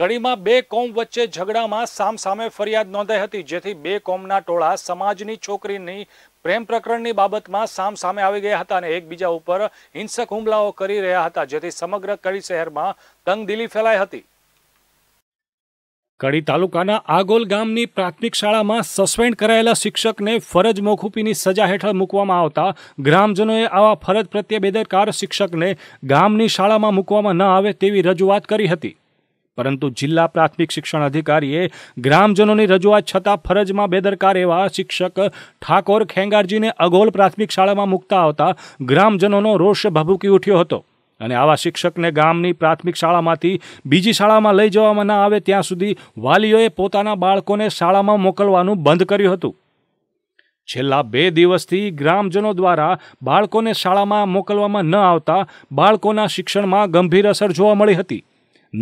કડીમાં બે કોમ વચ્ચે ઝઘડામાં સામે ફરિયાદ નોંધાઈ હતી જેથી બે કોમના ટોળા સમાજની છોકરીની પ્રેમ પ્રકરણની બાબતમાં સામ સામે આવી ગયા હતા અને એકબીજા ઉપર હિંસક હુમલાઓ કરી રહ્યા હતા જેથી સમગ્ર કડી શહેરમાં તંગદિલી ફેલાઈ હતી કડી તાલુકાના આગોલ ગામની પ્રાથમિક શાળામાં સસ્પેન્ડ કરાયેલા શિક્ષકને ફરજ મોકૂફીની સજા હેઠળ મૂકવામાં આવતા ગ્રામજનોએ આવા ફરજ પ્રત્યે બેદરકાર શિક્ષકને ગામની શાળામાં મૂકવામાં ન આવે તેવી રજૂઆત કરી હતી પરંતુ જિલ્લા પ્રાથમિક શિક્ષણ અધિકારીએ ગ્રામજનોની રજૂઆત છતાં ફરજમાં બેદરકાર એવા શિક્ષક ઠાકોર ખેંગારજીને અગોલ પ્રાથમિક શાળામાં મૂકતા આવતા ગ્રામજનોનો રોષ ભભૂકી ઉઠ્યો હતો અને આવા શિક્ષકને ગામની પ્રાથમિક શાળામાંથી બીજી શાળામાં લઈ જવામાં ના આવે ત્યાં સુધી વાલીઓએ પોતાના બાળકોને શાળામાં મોકલવાનું બંધ કર્યું હતું છેલ્લા બે દિવસથી ગ્રામજનો દ્વારા બાળકોને શાળામાં મોકલવામાં ન આવતા બાળકોના શિક્ષણમાં ગંભીર અસર જોવા મળી હતી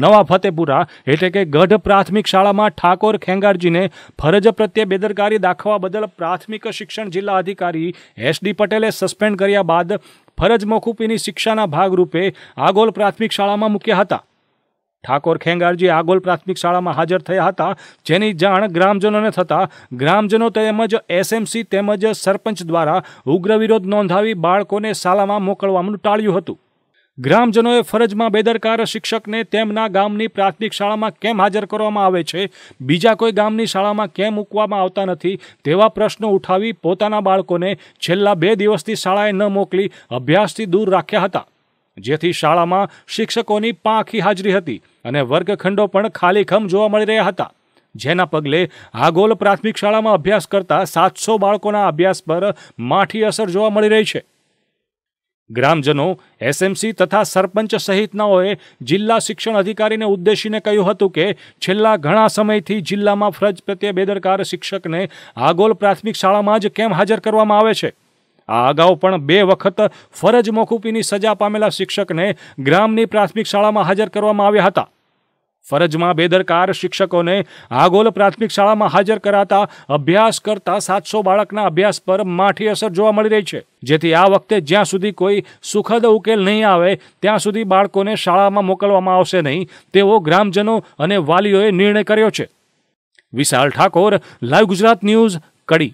નવા ફતેપુરા એટલે કે ગઢ પ્રાથમિક શાળામાં ઠાકોર ખેંગારજીને ફરજ પ્રત્યે બેદરકારી દાખવા બદલ પ્રાથમિક શિક્ષણ જિલ્લા અધિકારી ડી પટેલે સસ્પેન્ડ કર્યા બાદ ફરજ મોકૂપીની શિક્ષાના ભાગરૂપે આગોલ પ્રાથમિક શાળામાં મૂક્યા હતા ઠાકોર ખેંગારજી આગોલ પ્રાથમિક શાળામાં હાજર થયા હતા જેની જાણ ગ્રામજનોને થતા ગ્રામજનો તેમજ એસએમસી તેમજ સરપંચ દ્વારા ઉગ્ર વિરોધ નોંધાવી બાળકોને શાળામાં મોકલવાનું ટાળ્યું હતું ગ્રામજનોએ ફરજમાં બેદરકાર શિક્ષકને તેમના ગામની પ્રાથમિક શાળામાં કેમ હાજર કરવામાં આવે છે બીજા કોઈ ગામની શાળામાં કેમ મૂકવામાં આવતા નથી તેવા પ્રશ્નો ઉઠાવી પોતાના બાળકોને છેલ્લા બે દિવસથી શાળાએ ન મોકલી અભ્યાસથી દૂર રાખ્યા હતા જેથી શાળામાં શિક્ષકોની પાંખી હાજરી હતી અને વર્ગખંડો પણ ખાલીખમ જોવા મળી રહ્યા હતા જેના પગલે આગોલ પ્રાથમિક શાળામાં અભ્યાસ કરતા સાતસો બાળકોના અભ્યાસ પર માઠી અસર જોવા મળી રહી છે ગ્રામજનો એસએમસી તથા સરપંચ સહિતનાઓએ જિલ્લા શિક્ષણ અધિકારીને ઉદ્દેશીને કહ્યું હતું કે છેલ્લા ઘણા સમયથી જિલ્લામાં ફરજ પ્રત્યે બેદરકાર શિક્ષકને આગોલ પ્રાથમિક શાળામાં જ કેમ હાજર કરવામાં આવે છે આ અગાઉ પણ બે વખત ફરજ મોકૂફીની સજા પામેલા શિક્ષકને ગ્રામની પ્રાથમિક શાળામાં હાજર કરવામાં આવ્યા હતા ફરજમાં બેદરકાર શિક્ષકોને આગોલ પ્રાથમિક શાળામાં હાજર કરાતા અભ્યાસ કરતા સાતસો બાળકના અભ્યાસ પર માઠી અસર જોવા મળી રહી છે જેથી આ વખતે જ્યાં સુધી કોઈ સુખદ ઉકેલ નહીં આવે ત્યાં સુધી બાળકોને શાળામાં મોકલવામાં આવશે નહીં તેવો ગ્રામજનો અને વાલીઓએ નિર્ણય કર્યો છે વિશાલ ઠાકોર લાઈવ ગુજરાત ન્યૂઝ કડી